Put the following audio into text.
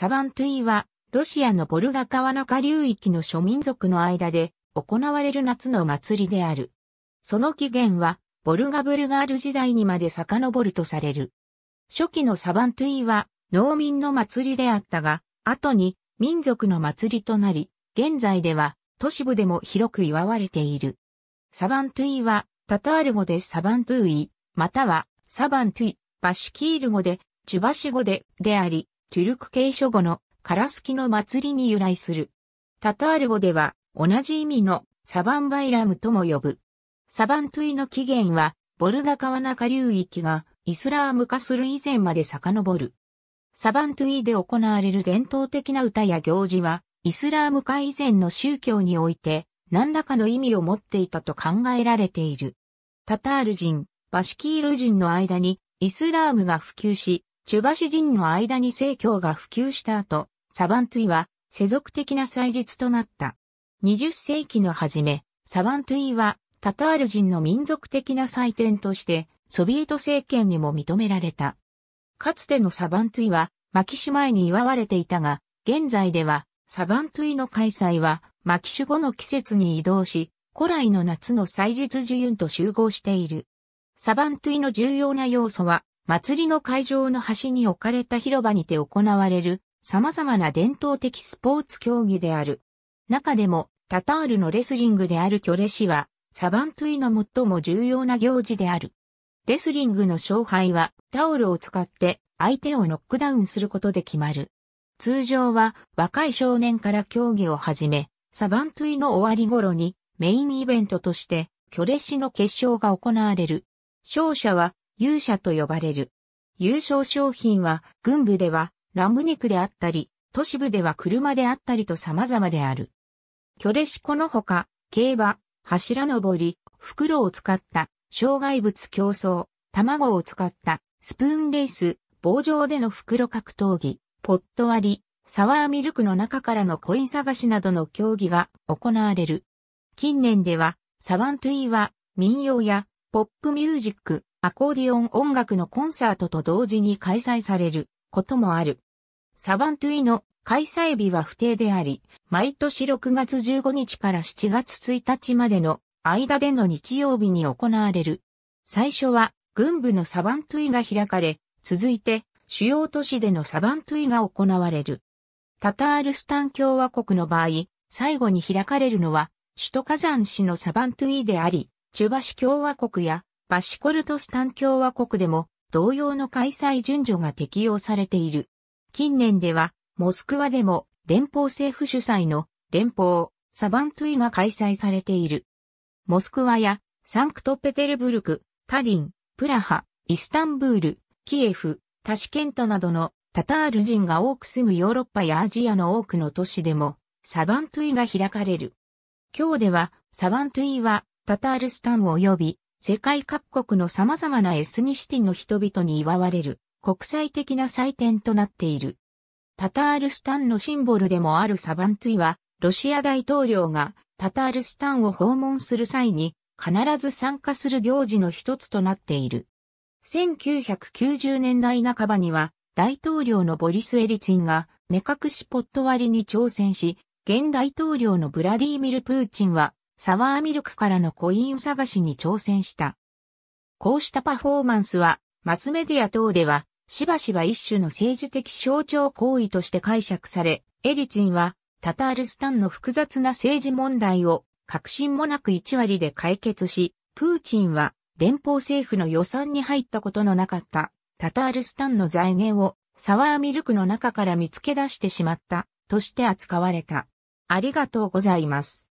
サバントゥイは、ロシアのボルガ川の下流域の諸民族の間で行われる夏の祭りである。その起源は、ボルガブルガール時代にまで遡るとされる。初期のサバントゥイは農民の祭りであったが、後に民族の祭りとなり、現在では都市部でも広く祝われている。サバントゥイはタタール語でサバントゥイ、またはサバントゥイ、バシキール語でチュバシ語でであり、トゥルク系承語のカラスキの祭りに由来する。タタール語では同じ意味のサバンバイラムとも呼ぶ。サバントゥイの起源はボルガ川中流域がイスラーム化する以前まで遡る。サバントゥイで行われる伝統的な歌や行事はイスラーム化以前の宗教において何らかの意味を持っていたと考えられている。タタール人、バシキール人の間にイスラームが普及し、チュバシ人の間に政教が普及した後、サバントゥイは世俗的な祭日となった。20世紀の初め、サバントゥイはタタール人の民族的な祭典としてソビエト政権にも認められた。かつてのサバントゥイは牧師前に祝われていたが、現在ではサバントゥイの開催は牧師後の季節に移動し、古来の夏の祭日受運と集合している。サバントゥイの重要な要素は祭りの会場の端に置かれた広場にて行われる様々な伝統的スポーツ競技である。中でも、タタールのレスリングであるキョレシは、サバントゥイの最も重要な行事である。レスリングの勝敗は、タオルを使って相手をノックダウンすることで決まる。通常は、若い少年から競技を始め、サバントゥイの終わり頃に、メインイベントとして、キョレシの決勝が行われる。勝者は、勇者と呼ばれる。優勝商品は、軍部では、ラム肉であったり、都市部では車であったりと様々である。巨レシコのほか、競馬、柱登り、袋を使った、障害物競争、卵を使った、スプーンレース、棒状での袋格闘技、ポット割り、サワーミルクの中からのコイン探しなどの競技が行われる。近年では、サワントゥイは民謡やポップミュージック、アコーディオン音楽のコンサートと同時に開催されることもある。サバントゥイの開催日は不定であり、毎年6月15日から7月1日までの間での日曜日に行われる。最初は軍部のサバントゥイが開かれ、続いて主要都市でのサバントゥイが行われる。タタールスタン共和国の場合、最後に開かれるのは首都火山市のサバントゥイであり、チュバシ共和国やバシコルトスタン共和国でも同様の開催順序が適用されている。近年では、モスクワでも連邦政府主催の連邦サバントゥイが開催されている。モスクワやサンクトペテルブルク、タリン、プラハ、イスタンブール、キエフ、タシケントなどのタタール人が多く住むヨーロッパやアジアの多くの都市でもサバントゥイが開かれる。今日ではサバントゥイはタタールスタン及び世界各国の様々なエスニシティの人々に祝われる国際的な祭典となっている。タタールスタンのシンボルでもあるサバントゥイは、ロシア大統領がタタールスタンを訪問する際に必ず参加する行事の一つとなっている。1990年代半ばには大統領のボリス・エリツィンが目隠しポット割りに挑戦し、現大統領のブラディーミル・プーチンはサワーミルクからのコイン探しに挑戦した。こうしたパフォーマンスは、マスメディア等では、しばしば一種の政治的象徴行為として解釈され、エリツィンは、タタールスタンの複雑な政治問題を、確信もなく1割で解決し、プーチンは、連邦政府の予算に入ったことのなかった、タタールスタンの財源を、サワーミルクの中から見つけ出してしまった、として扱われた。ありがとうございます。